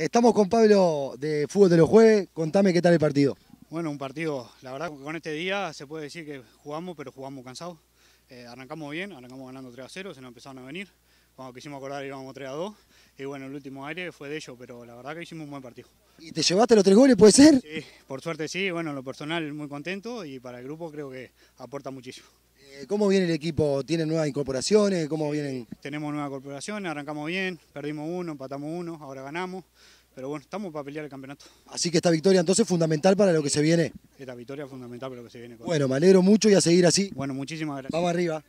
Estamos con Pablo de Fútbol de los Jueves. Contame qué tal el partido. Bueno, un partido, la verdad, con este día se puede decir que jugamos, pero jugamos cansados. Eh, arrancamos bien, arrancamos ganando 3 a 0, se nos empezaron a venir. Cuando quisimos acordar íbamos 3 a 2. Y bueno, el último aire fue de ellos, pero la verdad que hicimos un buen partido. ¿Y te llevaste los tres goles, puede ser? Sí, por suerte sí, bueno, lo personal muy contento y para el grupo creo que aporta muchísimo. Eh, ¿Cómo viene el equipo? ¿Tienen nuevas incorporaciones? ¿Cómo vienen? Tenemos nuevas incorporaciones, arrancamos bien, perdimos uno, empatamos uno, ahora ganamos. Pero bueno, estamos para pelear el campeonato. Así que esta victoria entonces es fundamental para lo que se viene. Esta victoria es fundamental para lo que se viene. Bueno, me alegro mucho y a seguir así. Bueno, muchísimas gracias. Vamos arriba.